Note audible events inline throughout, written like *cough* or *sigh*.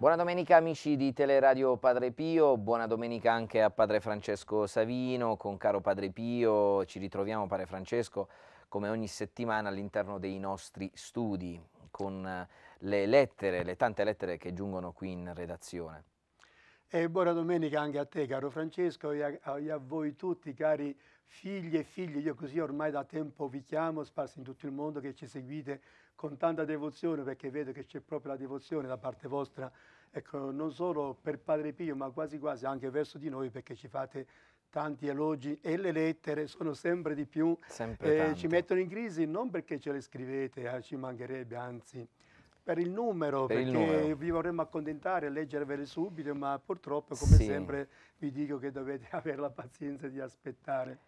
Buona domenica amici di Teleradio Padre Pio, buona domenica anche a Padre Francesco Savino, con caro Padre Pio, ci ritroviamo Padre Francesco come ogni settimana all'interno dei nostri studi con eh, le lettere, le tante lettere che giungono qui in redazione. E buona domenica anche a te caro Francesco e a, a voi tutti cari figli e figlie, io così ormai da tempo vi chiamo, sparsi in tutto il mondo, che ci seguite con tanta devozione, perché vedo che c'è proprio la devozione da parte vostra, ecco, non solo per Padre Pio, ma quasi quasi anche verso di noi, perché ci fate tanti elogi e le lettere sono sempre di più, sempre eh, ci mettono in crisi non perché ce le scrivete, eh, ci mancherebbe, anzi, per il numero, per perché il numero. vi vorremmo accontentare a leggervele subito, ma purtroppo, come sì. sempre, vi dico che dovete *laughs* avere la pazienza di aspettare.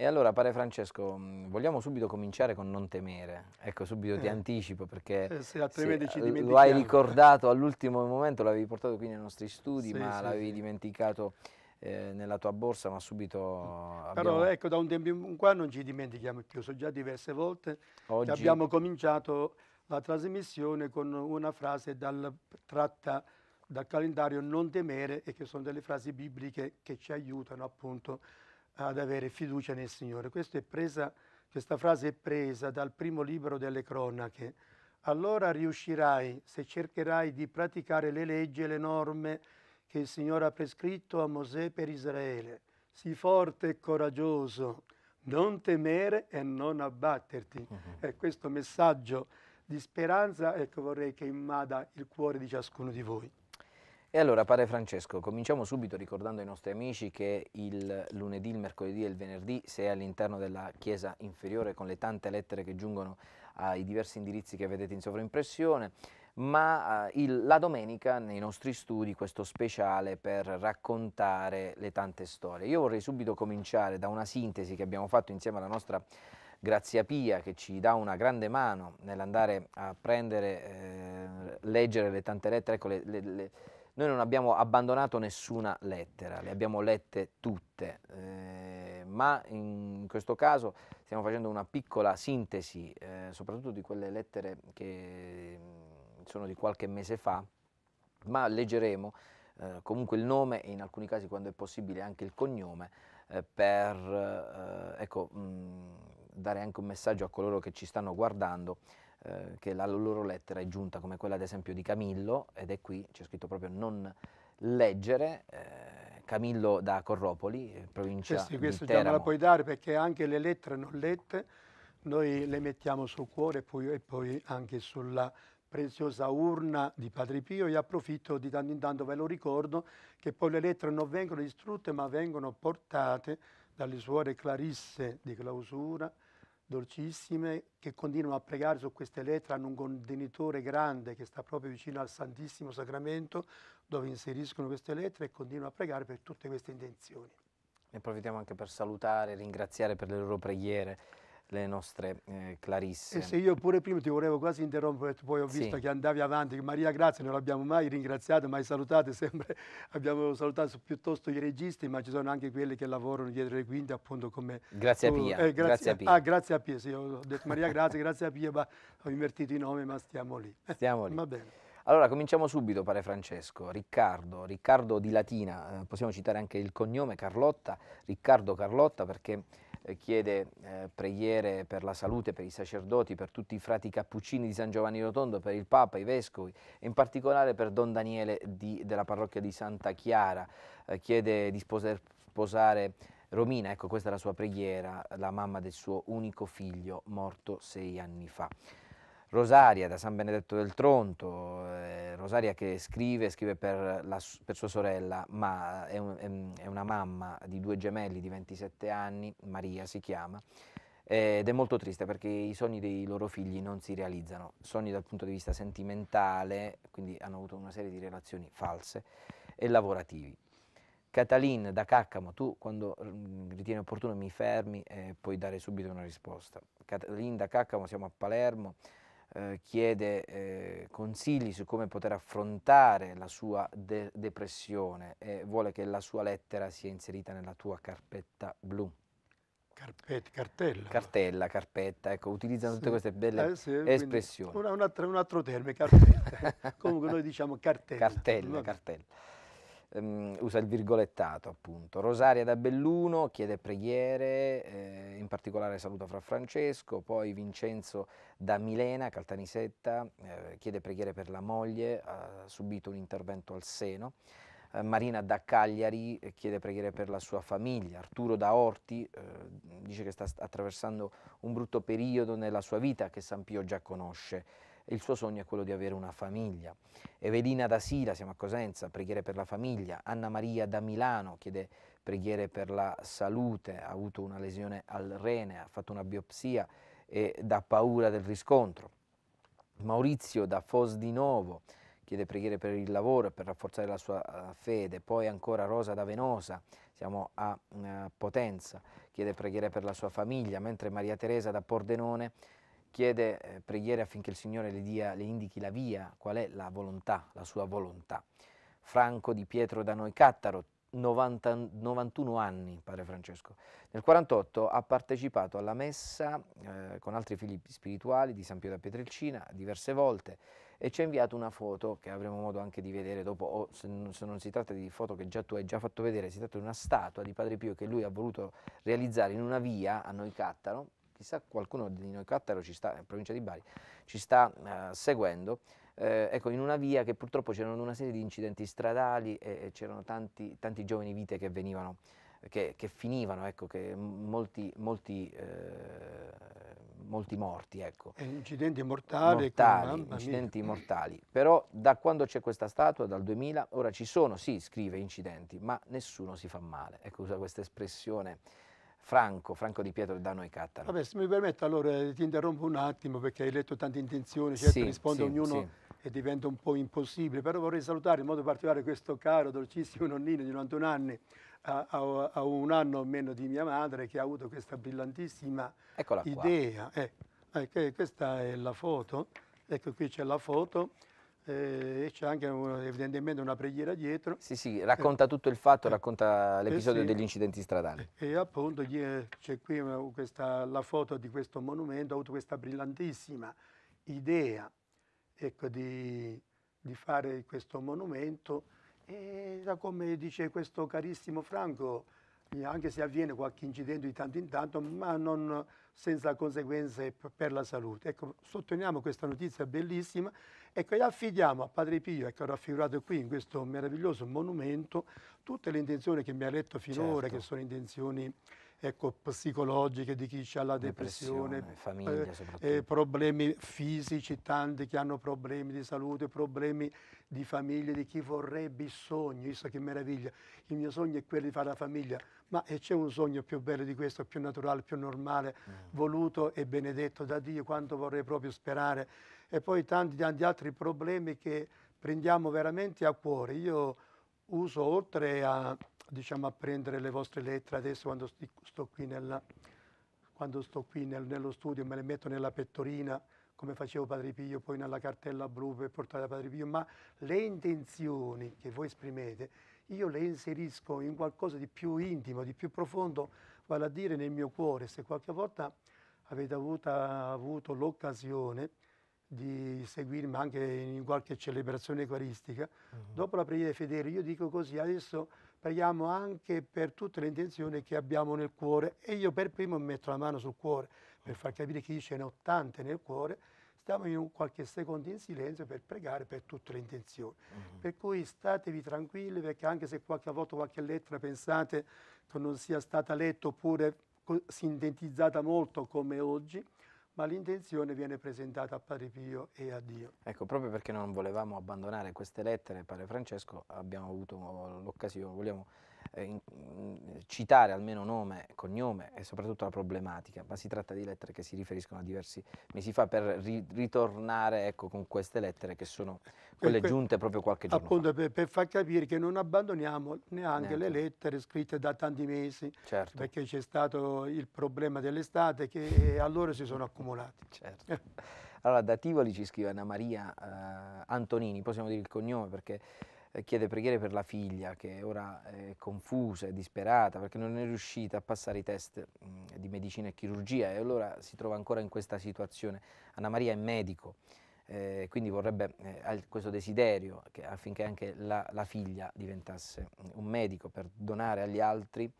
E allora, Pare Francesco, mm, vogliamo subito cominciare con Non temere. Ecco, subito eh. ti anticipo perché se, se eh, sì, lo hai ricordato all'ultimo momento, l'avevi portato qui nei nostri studi, sì, ma sì, l'avevi dimenticato eh, nella tua borsa, ma subito... Abbiamo... Però ecco, da un tempo in qua non ci dimentichiamo più, sono già diverse volte Oggi... abbiamo cominciato la trasmissione con una frase dal, tratta dal calendario Non temere e che sono delle frasi bibliche che ci aiutano appunto a ad avere fiducia nel Signore. Presa, questa frase è presa dal primo libro delle cronache. Allora riuscirai, se cercherai di praticare le leggi e le norme che il Signore ha prescritto a Mosè per Israele. Sii forte e coraggioso, non temere e non abbatterti. Uh mhm. -huh. È questo messaggio di speranza ecco, vorrei che immada il cuore di ciascuno di voi. E allora, padre Francesco, cominciamo subito ricordando ai nostri amici che il lunedì, il mercoledì e il venerdì, se all'interno della chiesa inferiore con le tante lettere che giungono ai diversi indirizzi che vedete in sovraimpressione, ma eh, il, la domenica nei nostri studi questo speciale per raccontare le tante storie. Io vorrei subito cominciare da una sintesi che abbiamo fatto insieme alla nostra Grazia Pia che ci dà una grande mano nell'andare a prendere, eh, leggere le tante lettere, ecco le, le, le noi non abbiamo abbandonato nessuna lettera, le abbiamo lette tutte, eh, ma in questo caso stiamo facendo una piccola sintesi, eh, soprattutto di quelle lettere che mm, sono di qualche mese fa, ma leggeremo eh, comunque il nome e in alcuni casi quando è possibile anche il cognome eh, per eh, ecco, mh, mm, dare anche un messaggio a coloro che ci stanno guardando eh, che la loro lettera è giunta come quella ad esempio di Camillo ed è qui, c'è scritto proprio non leggere, eh, Camillo da Corropoli, eh, provincia eh sì, questo di Teramo. la puoi dare perché anche le lettere non lette noi le mettiamo sul cuore poi, e poi anche sulla preziosa urna di Padre Pio e approfitto di tanto in tanto ve lo ricordo che poi le lettere non vengono distrutte ma vengono portate dalle suore Clarisse di clausura dolcissime che continuano a pregare su queste lettere, hanno un contenitore grande che sta proprio vicino al Santissimo Sacramento dove inseriscono queste lettere e continuano a pregare per tutte queste intenzioni. Ne approfittiamo anche per salutare e ringraziare per le loro preghiere le nostre eh, Clarisse. E eh se io pure prima ti volevo quasi interrompere, poi ho visto sì. che andavi avanti, Maria Grazia non l'abbiamo mai ringraziata, mai salutata, *laughs* sempre abbiamo salutato piuttosto i registi, ma ci sono anche quelli che lavorano dietro le quinte appunto come... Grazie a Pia. Eh, grazie, grazie, a Pia. Ah, grazie a Pia, sì, ho detto Maria Grazia, *laughs* grazie a Pia, ma ho invertito i nomi, ma stiamo lì. *laughs* Stiamo lì. Va bene. Allora, cominciamo subito, pare Francesco. Riccardo, Riccardo di Latina, eh, possiamo citare anche il cognome Carlotta, Riccardo Carlotta perché eh, chiede eh, preghiere per la salute, per i sacerdoti, per tutti i frati cappuccini di San Giovanni Rotondo, per il Papa, i Vescovi e in particolare per Don Daniele di, della parrocchia di Santa Chiara, eh, chiede di poter sposare Romina, ecco questa è la sua preghiera, la mamma del suo unico figlio morto sei anni fa. Rosaria da San Benedetto del Tronto, eh, Rosaria che scrive, scrive per, la, per sua sorella, ma è, un, è, una mamma di due gemelli di 27 anni, Maria si chiama, eh, ed è molto triste perché i sogni dei loro figli non si realizzano, sogni dal punto di vista sentimentale, quindi hanno avuto una serie di relazioni false, e lavorativi. Catalin da Caccamo, tu quando mm, ritieni opportuno mi fermi e puoi dare subito una risposta. Catalin da Caccamo, siamo a Palermo, eh, chiede eh, consigli su come poter affrontare la sua de depressione e vuole che la sua lettera sia inserita nella tua carpetta blu. Carpet, cartella. Cartella, carpetta, ecco, utilizzano sì. tutte queste belle eh, sì, espressioni. Un altro, un, altro, termine, carpetta. *laughs* Comunque noi diciamo cartella. Cartella, no? cartella um, usa il virgolettato appunto. Rosaria da Belluno chiede preghiere, eh, in particolare saluta Fra Francesco, poi Vincenzo da Milena, Caltanisetta, eh, chiede preghiere per la moglie, ha subito un intervento al seno. Eh, Marina da Cagliari eh, chiede preghiere per la sua famiglia, Arturo da Orti eh, dice che sta attraversando un brutto periodo nella sua vita che San Pio già conosce il suo sogno è quello di avere una famiglia. Evelina da Sila, siamo a Cosenza, preghiere per la famiglia. Anna Maria da Milano chiede preghiere per la salute, ha avuto una lesione al rene, ha fatto una biopsia e dà paura del riscontro. Maurizio da Fos di Novo chiede preghiere per il lavoro e per rafforzare la sua eh, fede. Poi ancora Rosa da Venosa, siamo a eh, Potenza, chiede preghiere per la sua famiglia, mentre Maria Teresa da Pordenone chiede eh, preghiere affinché il Signore le, dia, le indichi la via, qual è la volontà, la sua volontà. Franco di Pietro da noi Cattaro, 90, 91 anni, padre Francesco. Nel 1948 ha partecipato alla messa eh, con altri figli spirituali di San Pietro da Pietrelcina diverse volte e ci ha inviato una foto che avremo modo anche di vedere dopo, o se non, se non si tratta di foto che già tu hai già fatto vedere, si tratta di una statua di Padre Pio che lui ha voluto realizzare in una via a Noi Cattaro, chissà qualcuno di noi Cattaro ci sta, in provincia di Bari, ci sta eh, seguendo, eh, ecco, in una via che purtroppo c'erano una serie di incidenti stradali e, e c'erano tanti, tanti, giovani vite che venivano, che, che finivano, ecco, che molti, molti, eh, molti morti. Ecco. Eh, incidenti mortali. mortali incidenti mortali. Però da quando c'è questa statua, dal 2000, ora ci sono, sì, scrive incidenti, ma nessuno si fa male. Ecco, usa questa espressione Franco, Franco Di Pietro da noi Cattano. Vabbè, se mi permette allora eh, ti interrompo un attimo perché hai letto tante intenzioni, certo sì, risponde sì, ognuno sì. e diventa un po' impossibile, però vorrei salutare in modo particolare questo caro, dolcissimo nonnino di 91 anni, a, a, un anno o meno di mia madre che ha avuto questa brillantissima Eccola idea. Eh, eh, questa è la foto, ecco qui c'è la foto eh, e c'è anche un, evidentemente una preghiera dietro. Sì, sì, racconta eh, tutto il fatto, eh, racconta eh, l'episodio sì, degli incidenti stradali. E, appunto eh, c'è qui questa, la foto di questo monumento, ho avuto questa brillantissima idea ecco, di, di fare questo monumento e da come dice questo carissimo Franco, anche se avviene qualche incidente di tanto in tanto, ma non senza conseguenze per la salute. Ecco, sottolineiamo questa notizia bellissima ecco, e affidiamo a Padre Pio, ecco, raffigurato qui in questo meraviglioso monumento, tutte le intenzioni che mi ha letto finora, certo. che sono intenzioni ecco, psicologiche di chi ha la depressione, depressione eh, eh, problemi fisici, tanti che hanno problemi di salute, problemi di famiglia, di chi vorrebbe il sogno, visto che meraviglia, il mio sogno è quello di fare la famiglia, ma eh, c'è un sogno più bello di questo, più naturale, più normale, mm. voluto e benedetto da Dio, quanto vorrei proprio sperare. E poi tanti, tanti altri problemi che prendiamo veramente a cuore. Io uso oltre a, diciamo, a prendere le vostre lettere adesso quando sto qui, nella, quando sto qui nel, nello studio me le metto nella pettorina come facevo Padre Pio, poi nella cartella blu per portare a Padre Pio, ma le intenzioni che voi esprimete io le inserisco in qualcosa di più intimo, di più profondo, vale a dire nel mio cuore. Se qualche volta avete avuta, avuto l'occasione di seguirmi anche in qualche celebrazione eucaristica, uh mhm. -huh. dopo la preghiera dei fedeli io dico così, adesso preghiamo anche per tutte le intenzioni che abbiamo nel cuore e io per primo metto la mano sul cuore per far capire chi ce ne ho tante nel cuore, stiamo in qualche secondo in silenzio per pregare per tutte le intenzioni. Uh mhm. -huh. Per cui statevi tranquilli perché anche se qualche volta qualche lettera pensate che non sia stata letta oppure sintetizzata molto come oggi, ma l'intenzione viene presentata a Padre Pio e a Dio. Ecco, proprio perché non volevamo abbandonare queste lettere, Padre Francesco, abbiamo avuto l'occasione, vogliamo eh, citare almeno nome, cognome e soprattutto la problematica, ma si tratta di lettere che si riferiscono a diversi mesi fa per ri ritornare ecco, con queste lettere che sono eh, quelle que giunte proprio qualche giorno appunto, fa. Per, per, far capire che non abbandoniamo neanche, neanche. le lettere scritte da tanti mesi, certo. perché c'è stato il problema dell'estate che allora si sono accumulati. Certo. allora da Tivoli ci scrive Anna Maria eh, Antonini, possiamo dire il cognome perché eh, chiede preghiere per la figlia che ora è confusa, e disperata perché non è riuscita a passare i test mm, di medicina e chirurgia e allora si trova ancora in questa situazione. Anna Maria è medico, eh, quindi vorrebbe, eh, ha questo desiderio che, affinché anche la, la, figlia diventasse mm, un medico per donare agli altri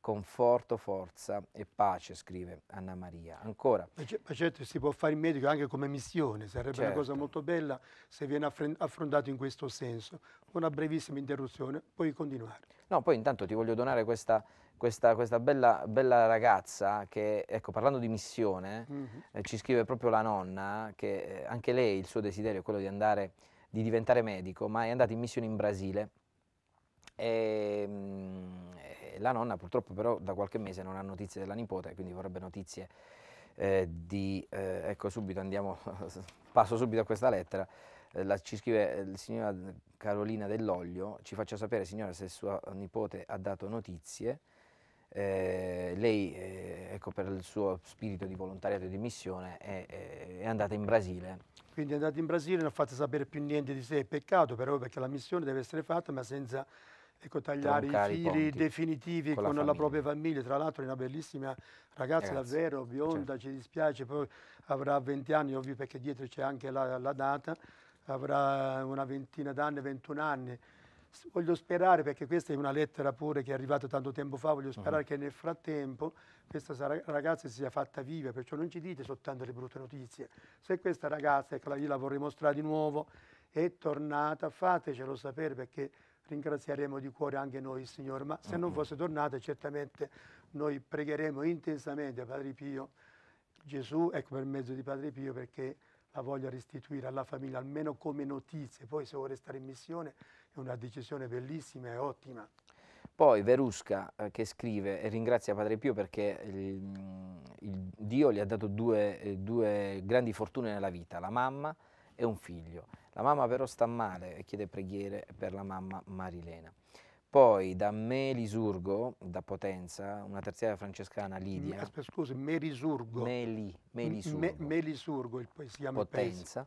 conforto, forza e pace, scrive Anna Maria. Ancora. Ma certo si può fare in medico anche come missione, sarebbe certo. una cosa certo. molto bella se viene affrontato in questo senso. Una brevissima interruzione, puoi continuare. No, poi intanto ti voglio donare questa, questa, questa bella, bella, ragazza che, ecco, parlando di missione, mm -hmm. eh, ci scrive proprio la nonna che eh, anche lei il suo desiderio è quello di andare, di diventare medico, ma è andata in missione in Brasile. E, ehm, la nonna purtroppo però da qualche mese non ha notizie della nipote, quindi vorrebbe notizie eh, di, eh, ecco subito andiamo, *laughs* passo subito a questa lettera, eh, la, ci scrive eh, la signora Carolina Dell'Oglio, ci faccia sapere signora se sua nipote ha dato notizie, eh, lei ecco, per il suo spirito di volontariato e di missione è, è andata in Brasile quindi è andata in Brasile e non fatto sapere più niente di sé, peccato però perché la missione deve essere fatta ma senza ecco, tagliare i fili i definitivi con, la, la, propria famiglia. Tra l'altro è una bellissima ragazza, Ragazzi, davvero eh, bionda, certo. ci dispiace, poi avrà 20 anni, ovvio perché dietro c'è anche la, la data, avrà una ventina d'anni, 21 anni. Voglio sperare, perché questa è una lettera pure che è arrivata tanto tempo fa, voglio mm-hmm. sperare uh -huh. che nel frattempo questa ragazza si sia fatta viva, perciò non ci dite soltanto le brutte notizie. Se questa ragazza, ecco, io la vorrei mostrare di nuovo, è tornata, fatecelo sapere perché ringrazieremo di cuore anche noi, Signore. Ma se non fosse tornata, certamente noi pregheremo intensamente a Padre Pio, Gesù, ecco per mezzo di Padre Pio, perché la voglia restituire alla famiglia, almeno come notizie. Poi se vuole stare in missione è una decisione bellissima e ottima. Poi Verusca eh, che scrive e ringrazia Padre Pio perché il, il Dio gli ha dato due, eh, due grandi fortune nella vita, la mamma e un figlio. La mamma però sta male e chiede preghiere per la mamma Marilena. Poi da Melisurgo, da Potenza, una terziaria francescana, Lidia. Mm, aspetta, scusi, Melisurgo. Meli, Melisurgo. Me, Melisurgo, il paese si chiama Potenza.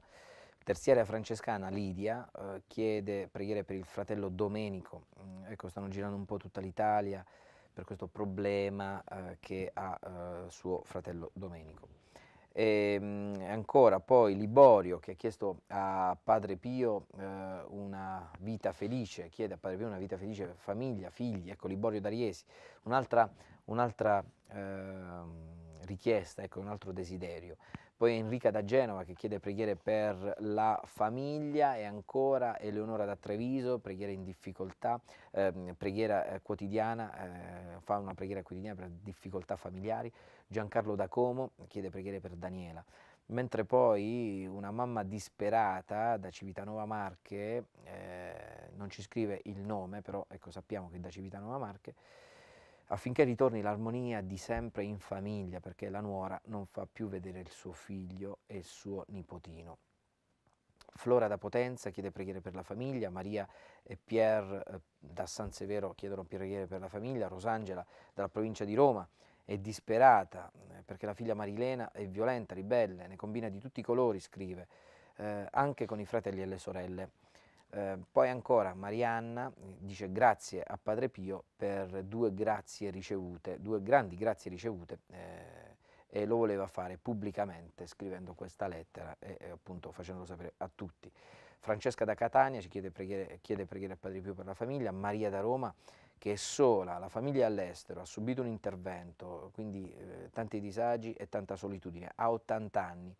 Terziaria francescana Lidia eh, chiede preghiere per il fratello Domenico. Mm, ecco, stanno girando un po' tutta l'Italia per questo problema eh, che ha eh, suo fratello Domenico. E ehm, ancora poi Liborio che ha chiesto a Padre Pio eh, una vita felice, chiede a Padre Pio una vita felice, famiglia, figli, ecco Liborio d'Ariesi, un'altra, un'altra eh, richiesta, ecco, un altro desiderio. Poi Enrica da Genova che chiede preghiere per la famiglia e ancora Eleonora da Treviso, preghiera in difficoltà, ehm, eh, preghiera quotidiana, eh, fa una preghiera quotidiana per difficoltà familiari. Giancarlo da Como chiede preghiere per Daniela, mentre poi una mamma disperata da Civitanova Marche, eh, non ci scrive il nome, però ecco, sappiamo che è da Civitanova Marche, affinché ritorni l'armonia di sempre in famiglia, perché la nuora non fa più vedere il suo figlio e il suo nipotino. Flora da Potenza chiede preghiere per la famiglia, Maria e Pierre eh, da San Severo chiedono preghiere per la famiglia, Rosangela dalla provincia di Roma è disperata eh, perché la figlia Marilena è violenta, ribelle, ne combina di tutti i colori, scrive, eh, anche con i fratelli e le sorelle. Eh, poi ancora Marianna eh, dice grazie a Padre Pio per due grazie ricevute, due grandi grazie ricevute eh, e lo voleva fare pubblicamente scrivendo questa lettera e, e appunto facendolo sapere a tutti. Francesca da Catania ci chiede preghiere, chiede preghiere a Padre Pio per la famiglia, Maria da Roma che è sola, la famiglia all'estero, ha subito un intervento, quindi eh, tanti disagi e tanta solitudine, ha 80 anni,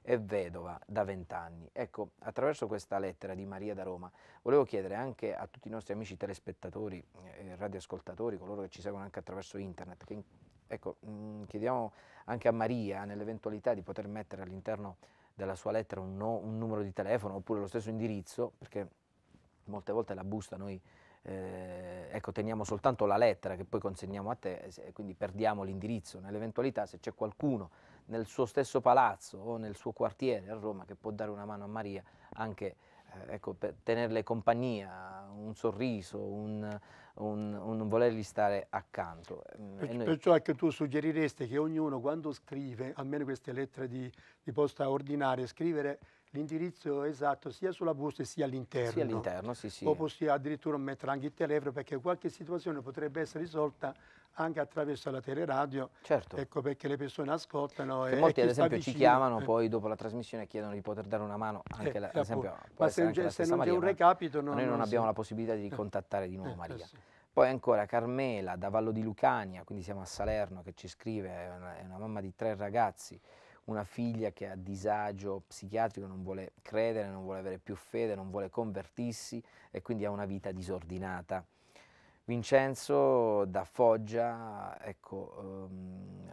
è vedova da 20 anni. Ecco, attraverso questa lettera di Maria da Roma, volevo chiedere anche a tutti i nostri amici telespettatori, eh, radioascoltatori, coloro che ci seguono anche attraverso internet, che, ecco, mh, mm, chiediamo anche a Maria, nell'eventualità di poter mettere all'interno della sua lettera un, no, un numero di telefono oppure lo stesso indirizzo, perché molte volte la busta noi eh, ecco, teniamo soltanto la lettera che poi consegniamo a te, e quindi perdiamo l'indirizzo. Nell'eventualità se c'è qualcuno nel suo stesso palazzo o nel suo quartiere a Roma che può dare una mano a Maria anche eh, ecco, per tenerle compagnia, un sorriso, un, un, un volergli stare accanto. Mm, per, noi... Perciò anche tu suggeriresti che ognuno quando scrive, almeno queste lettere di, di posta ordinaria, scrivere l'indirizzo esatto sia sulla busta sia all'interno. Sì, all'interno, sì, sì. O possiamo addirittura mettere anche il telefono perché qualche situazione potrebbe essere risolta anche attraverso la teleradio, certo. ecco perché le persone ascoltano. e molti ad esempio ci chiamano eh. poi dopo la trasmissione e chiedono di poter dare una mano, anche eh, la, ad esempio, ma se, anche se non c'è un recapito... No, noi non, non abbiamo sì. la possibilità di eh. contattare di nuovo eh, Maria. Sì. Poi ancora Carmela da Vallo di Lucania, quindi siamo a Salerno, che ci scrive, è una, è una mamma di tre ragazzi, una figlia che ha disagio psichiatrico, non vuole credere, non vuole avere più fede, non vuole convertirsi e quindi ha una vita disordinata. Vincenzo da Foggia, ecco, um,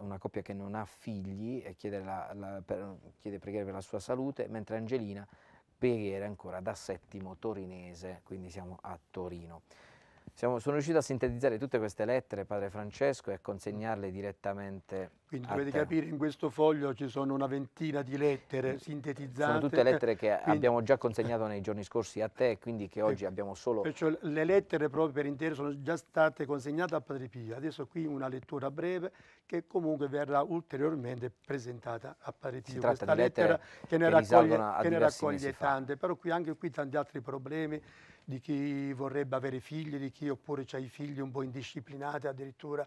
una coppia che non ha figli e chiede, la, la, per, chiede preghiere per la sua salute, mentre Angelina preghiere ancora da Settimo Torinese, quindi siamo a Torino. Siamo, sono riuscito a sintetizzare tutte queste lettere, padre Francesco, e a consegnarle direttamente. Quindi dovete te. capire, in questo foglio ci sono una ventina di lettere sintetizzate. Sono tutte lettere che quindi, abbiamo già consegnato nei giorni scorsi a te, quindi che oggi ecco, abbiamo solo... Perciò le lettere proprio per intero sono già state consegnate a Padre Pio. Adesso qui una lettura breve che comunque verrà ulteriormente presentata a Padre Pio. Si tratta Questa di lettera che ne raccoglie, che ne raccoglie tante, però qui anche qui tanti altri problemi di chi vorrebbe avere figli, di chi oppure ha i figli un po' indisciplinati, addirittura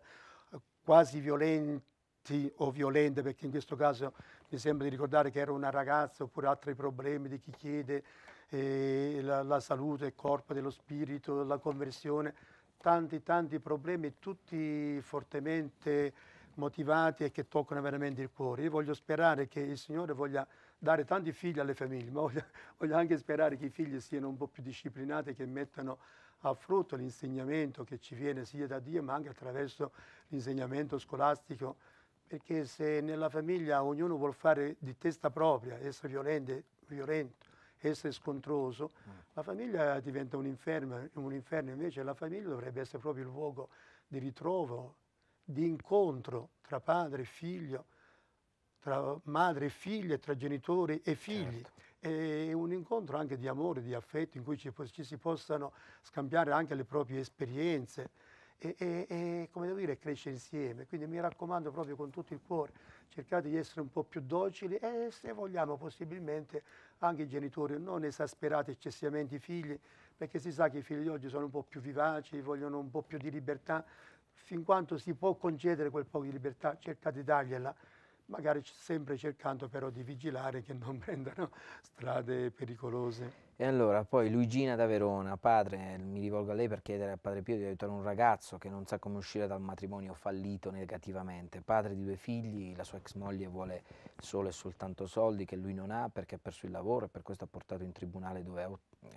quasi violenti o violente, perché in questo caso mi sembra di ricordare che era una ragazza, oppure altri problemi di chi chiede eh, la, la salute, il corpo dello spirito, la conversione, tanti tanti problemi, tutti fortemente motivati e che toccano veramente il cuore. Io voglio sperare che il Signore voglia dare tanti figli alle famiglie, ma voglio, *laughs* voglio anche sperare che i figli siano un po' più disciplinati, che mettano a frutto l'insegnamento che ci viene sia da Dio, ma anche attraverso l'insegnamento scolastico, perché se nella famiglia ognuno vuole fare di testa propria, essere violente, violento, essere scontroso, mm. la famiglia diventa un inferno, un inferno, invece la famiglia dovrebbe essere proprio il luogo di ritrovo, di incontro tra padre e figlio, tra madre e figlia, tra genitori e figli. Certo. E un incontro anche di amore, di affetto, in cui ci, ci si possano scambiare anche le proprie esperienze e, e, e come devo dire, crescere insieme. Quindi mi raccomando proprio con tutto il cuore, cercate di essere un po' più docili e se vogliamo possibilmente anche i genitori, non esasperate eccessivamente i figli, perché si sa che i figli oggi sono un po' più vivaci, vogliono un po' più di libertà, fin quanto si può concedere quel po' di libertà cercate di dargliela magari sempre cercando però di vigilare che non *laughs* prendano strade pericolose. E allora poi Luigina da Verona, padre, mi rivolgo a lei per chiedere a padre Pio di aiutare un ragazzo che non sa come uscire dal matrimonio fallito negativamente, padre di due figli, la sua ex moglie vuole solo e soltanto soldi che lui non ha perché ha perso il lavoro e per questo ha portato in tribunale dove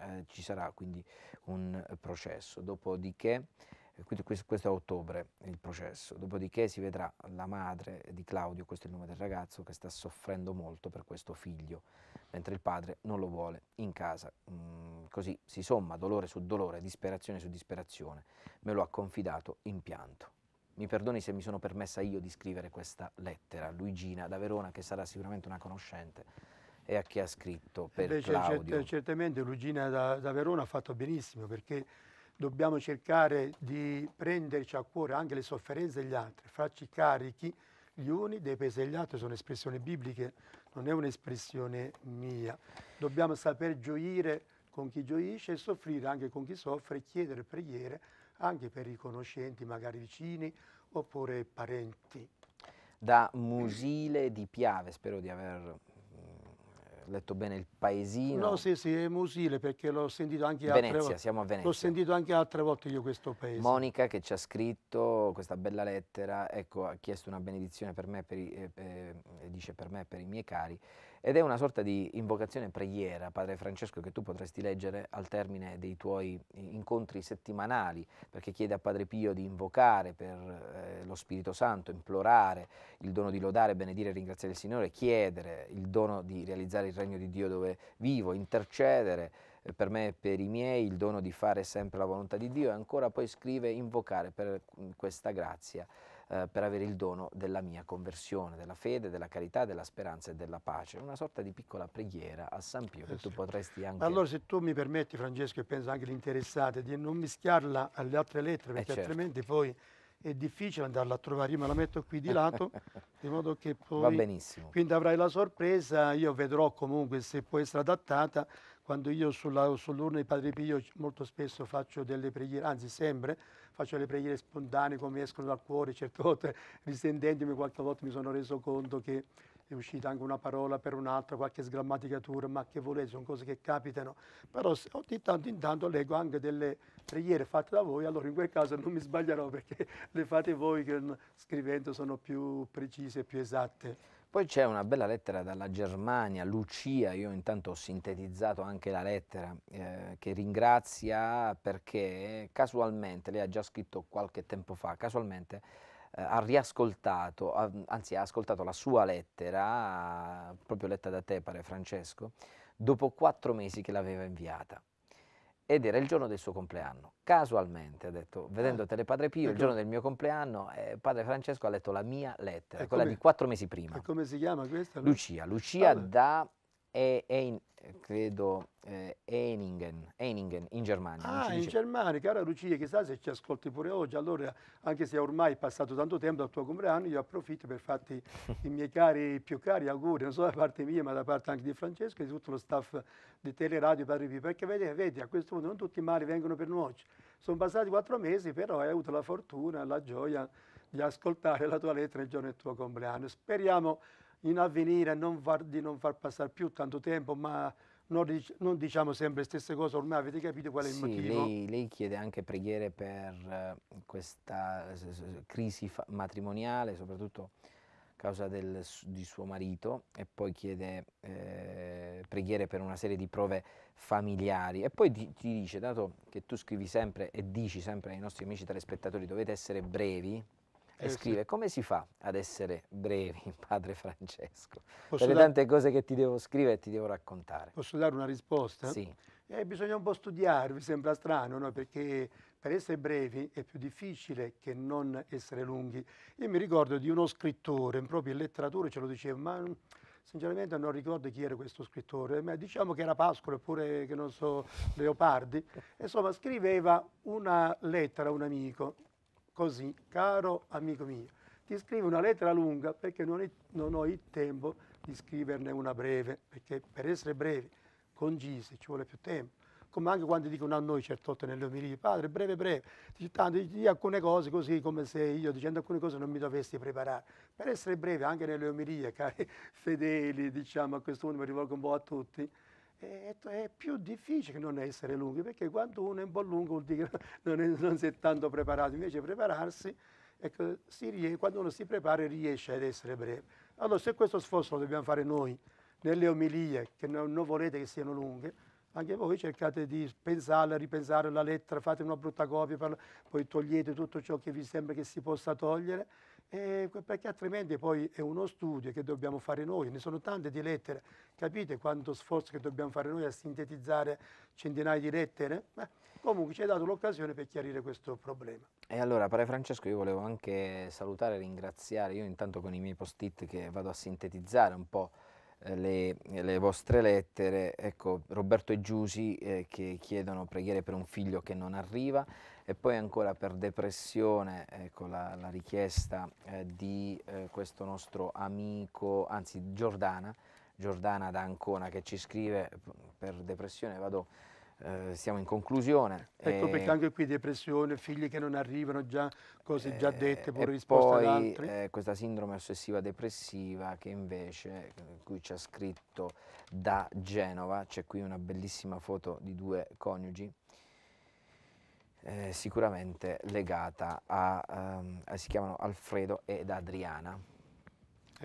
eh, ci sarà quindi un processo. Dopodiché quindi questo è a ottobre il processo, dopodiché si vedrà la madre di Claudio, questo è il nome del ragazzo, che sta soffrendo molto per questo figlio, mentre il padre non lo vuole in casa, mm, così si somma dolore su dolore, disperazione su disperazione, me lo ha confidato in pianto. Mi perdoni se mi sono permessa io di scrivere questa lettera, Luigina da Verona, che sarà sicuramente una conoscente, e a chi ha scritto per Beh, Claudio. Certamente Luigina da, da Verona ha fatto benissimo perché dobbiamo cercare di prenderci a cuore anche le sofferenze degli altri, farci carichi gli uni dei pesi degli altri, sono espressioni bibliche, non è un'espressione mia. Dobbiamo saper gioire con chi gioisce e soffrire anche con chi soffre, chiedere preghiere anche per i conoscenti, magari vicini oppure parenti. Da Musile di Piave, spero di aver letto bene il paesino. No, sì, sì, è Musile perché l'ho sentito anche Venezia, altre volte. siamo a Venezia. L'ho sentito anche altre volte io questo paese. Monica che ci ha scritto questa bella lettera, ecco, ha chiesto una benedizione per me, per i, eh, eh, dice per me, per i miei cari ed è una sorta di invocazione preghiera, Padre Francesco, che tu potresti leggere al termine dei tuoi incontri settimanali, perché chiede a Padre Pio di invocare per eh, lo Spirito Santo, implorare il dono di lodare, benedire e ringraziare il Signore, chiedere il dono di realizzare il regno di Dio dove vivo, intercedere eh, per me e per i miei, il dono di fare sempre la volontà di Dio e ancora poi scrive invocare per mm, questa grazia eh, per avere il dono della mia conversione, della fede, della carità, della speranza e della pace. Una sorta di piccola preghiera a San Pio che eh sì. tu potresti anche... Allora se tu mi permetti Francesco e penso anche l'interessato di non mischiarla alle altre lettere eh, perché certo. altrimenti poi è difficile andarla a trovare, io me la metto qui di *laughs* lato, di modo che poi... Va benissimo. Quindi avrai la sorpresa, io vedrò comunque se può essere adattata, quando io sull'urna sull di Padre Pio molto spesso faccio delle preghiere, anzi sempre, faccio le preghiere spontanee come escono dal cuore, certe volte risentendomi qualche volta mi sono reso conto che è uscita anche una parola per un'altra, qualche sgrammaticatura, ma che volete, sono cose che capitano. Però di tanto in tanto leggo anche delle preghiere fatte da voi, allora in quel caso non mi sbaglierò perché le fate voi che scrivendo sono più precise e più esatte. Poi c'è una bella lettera dalla Germania, Lucia, io intanto ho sintetizzato anche la lettera, eh, che ringrazia perché casualmente, lei ha già scritto qualche tempo fa, casualmente eh, ha riascoltato, ha, anzi ha ascoltato la sua lettera, proprio letta da te pare Francesco, dopo quattro mesi che l'aveva inviata ed era il giorno del suo compleanno. Casualmente, ha detto, ah, vedendo Padre Pio, il giorno del mio compleanno, eh, padre Francesco ha letto la mia lettera, e quella di quattro mesi prima. E come si chiama questa? Lucia, Lucia ah, da e, e, credo eh, Eningen, Eningen, in Germania. Ah, in Germania, cara Lucia, chissà se ci ascolti pure oggi, allora anche se ormai è passato tanto tempo dal tuo compleanno, io approfitto per farti *laughs* i miei cari, più cari auguri, non solo da parte mia ma da parte anche di Francesco e di tutto lo staff di Teleradio Padre Pio, perché vedi, vedi, a questo punto non tutti i mali vengono per nuoci, sono passati quattro mesi però hai avuto la fortuna, la gioia di ascoltare la tua lettera il giorno del tuo compleanno, speriamo in avvenire, non far, di non far passare più tanto tempo, ma non, non, diciamo sempre le stesse cose, ormai avete capito qual è il motivo. Lei, lei chiede anche preghiere per eh, questa crisi matrimoniale, soprattutto a causa del, di suo marito, e poi chiede eh, preghiere per una serie di prove familiari. E poi ti, ti dice, dato che tu scrivi sempre e dici sempre ai nostri amici telespettatori dovete essere brevi, e eh, scrive, come si fa ad essere brevi, *laughs* padre Francesco? Posso per cioè, le tante cose che ti devo scrivere e ti devo raccontare. Posso dare una risposta? Sì. Eh, bisogna un po' studiare, mi sembra strano, no? perché per essere brevi è più difficile che non essere lunghi. Io mi ricordo di uno scrittore, proprio in letteratura ce lo diceva, ma mm, sinceramente non ricordo chi era questo scrittore, ma diciamo che era Pascolo oppure, che non so, Leopardi. Insomma, scriveva una lettera a un amico così, caro amico mio, ti scrivo una lettera lunga perché non, è, non ho il tempo di scriverne una breve, perché per essere brevi, concisi, ci vuole più tempo come anche quando dicono a noi certe volte nelle omelie, padre, breve, breve, dice tanto, di alcune cose così come se io dicendo alcune cose non mi dovessi preparare. Per essere breve anche nelle omelie, *laughs* cari fedeli, diciamo, a questo punto mi rivolgo un po' a tutti, è, è, più difficile non essere lunghi, perché quando uno è un po' lungo vuol dire che *laughs* non, è, non si è tanto preparato, invece prepararsi, ecco, si, quando uno si prepara riesce ad essere breve. Allora se questo sforzo lo dobbiamo fare noi, nelle omilie, che non, non volete che siano lunghe, anche voi cercate di pensarla, ripensare la lettera, fate una brutta copia, poi togliete tutto ciò che vi sembra che si possa togliere eh, perché altrimenti poi è uno studio che dobbiamo fare noi, ne sono tante di lettere, capite quanto sforzo che dobbiamo fare noi a sintetizzare centinaia di lettere? Beh, comunque ci hai dato l'occasione per chiarire questo problema. E allora, Padre Francesco, io volevo anche salutare e ringraziare, io intanto con i miei post-it che vado a sintetizzare un po' Eh, le, le, vostre lettere, ecco Roberto e Giusi eh, che chiedono preghiere per un figlio che non arriva e poi ancora per depressione, ecco la, la richiesta eh, di eh, questo nostro amico, anzi Giordana, Giordana da Ancona che ci scrive eh, per depressione vado eh, siamo in conclusione. Ecco perché eh, anche qui depressione, figli che non arrivano, già cose già eh, dette, pure risposte ad altri. Eh, questa sindrome ossessiva depressiva che invece, qui c'è scritto da Genova, c'è qui una bellissima foto di due coniugi, eh, sicuramente legata a, um, si chiamano Alfredo ed Adriana,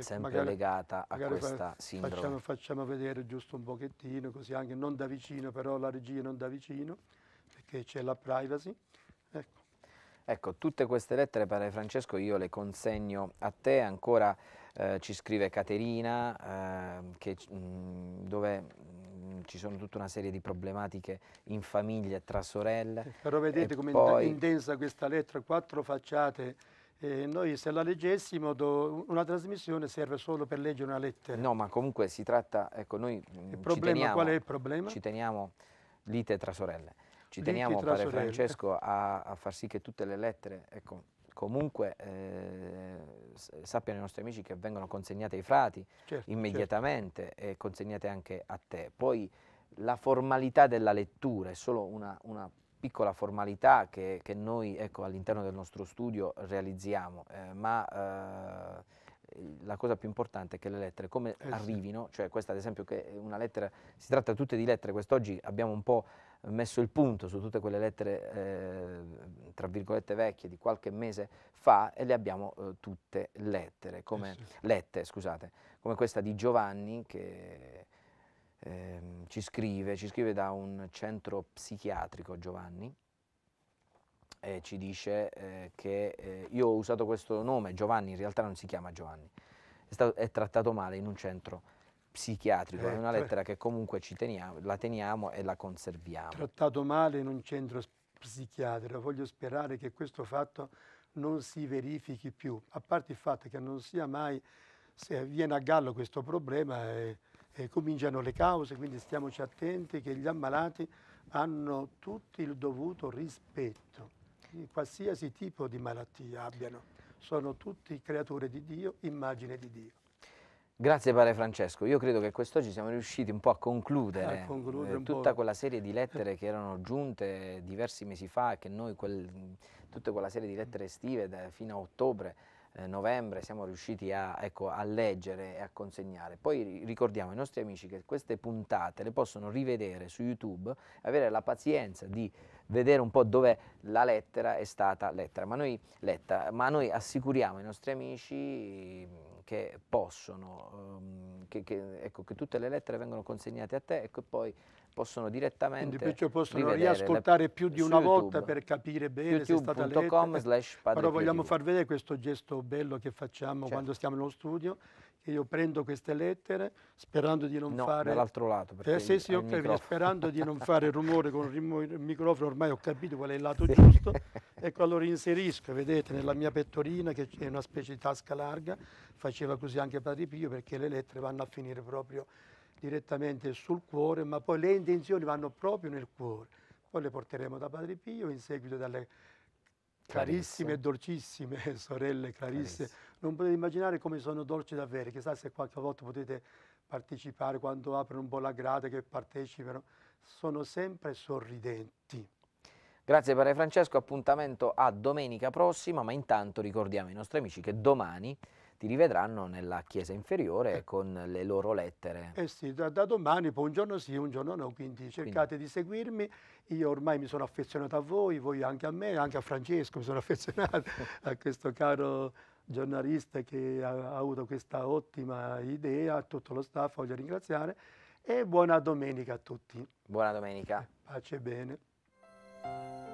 sempre magari, legata a questa sindrome. Facciamo, facciamo, vedere giusto un pochettino, così anche non da vicino, però la regia non da vicino, perché c'è la privacy. Ecco. ecco. tutte queste lettere, padre Francesco, io le consegno a te ancora. Eh, ci scrive Caterina, eh, che, mh, mm, dove mm, ci sono tutta una serie di problematiche in famiglia tra sorelle. Però vedete come poi... intensa questa lettera, quattro facciate eh, noi se la leggessimo do, una trasmissione serve solo per leggere una lettera. No, ma comunque si tratta, ecco, noi Il problema, teniamo, qual è il problema? Ci teniamo lite tra sorelle. Ci lite teniamo, pare sorelle. Francesco, a, a, far sì che tutte le lettere, ecco, comunque eh, sappiano i nostri amici che vengono consegnate ai frati certo, certo. immediatamente certo. e consegnate anche a te. Poi la formalità della lettura è solo una, una piccola formalità che, che noi ecco, all'interno del nostro studio realizziamo, eh, ma eh, la cosa più importante è che le lettere come eh arrivino, cioè questa ad esempio che è una lettera, si tratta tutte di lettere, quest'oggi abbiamo un po' messo il punto su tutte quelle lettere eh, tra virgolette vecchie di qualche mese fa e le abbiamo eh, tutte lettere, come, eh sì. lette, scusate, come questa di Giovanni che eh, ci scrive, ci scrive da un centro psichiatrico Giovanni e ci dice eh, che eh, io ho usato questo nome, Giovanni in realtà non si chiama Giovanni, è, stato, è trattato male in un centro psichiatrico, è eh, una lettera che comunque teniamo, la teniamo e la conserviamo. Trattato male in un centro psichiatrico, voglio sperare che questo fatto non si verifichi più, a parte il fatto che non sia mai, se viene a Gallo questo problema... Eh, eh, cominciano le cause, quindi stiamoci attenti che gli ammalati hanno tutti il dovuto rispetto, qualsiasi tipo di malattia abbiano, sono tutti creature di Dio, immagine di Dio. Grazie Padre Francesco, io credo che quest'oggi siamo riusciti un po' a concludere, a concludere eh, tutta quella serie di lettere *laughs* che erano giunte diversi mesi fa che noi, quel, tutta quella serie di lettere estive da, fino a ottobre, eh, novembre siamo riusciti a, ecco, a, leggere e a consegnare. Poi ricordiamo ai nostri amici che queste puntate le possono rivedere su YouTube, e avere la pazienza di vedere un po' dove la lettera è stata lettera. Ma letta, ma noi assicuriamo ai nostri amici che possono, um, che, che, ecco, che, tutte le lettere vengono consegnate a te e che poi possono direttamente perciò possono riascoltare la, più di una YouTube, volta per capire bene YouTube. se è stata letta. Però vogliamo far vedere questo gesto bello che facciamo certo. quando stiamo nello studio che io prendo queste lettere sperando di non no, fare... dall'altro lato. Eh, sì, sì, capito, sperando di non fare *laughs* rumore con il microfono, ormai ho capito qual è il lato sì. giusto. Ecco, allora inserisco, vedete, nella mia pettorina, che è una specie di tasca larga, faceva così anche Padre Pio, perché le lettere vanno a finire proprio direttamente sul cuore, ma poi le intenzioni vanno proprio nel cuore. Poi le porteremo da Padre Pio, in seguito dalle Carissime e dolcissime *laughs* sorelle Clarisse. Clarisse. Non potete immaginare come sono dolci davvero, chissà se qualche volta potete partecipare quando aprono un po' la grata che partecipano. Sono sempre sorridenti. Grazie Padre Francesco, appuntamento a domenica prossima, ma intanto ricordiamo ai nostri amici che domani ti rivedranno nella chiesa inferiore eh. con le loro lettere. Eh sì, da, da, domani, poi un giorno sì, un giorno no, quindi cercate quindi. di seguirmi. Io ormai mi sono affezionato a voi, voi anche a me, anche a Francesco mi sono *laughs* affezionato, a questo caro giornalista che ha, ha avuto questa ottima idea, a tutto lo staff voglio ringraziare e buona domenica a tutti. Buona domenica. Eh, pace e bene.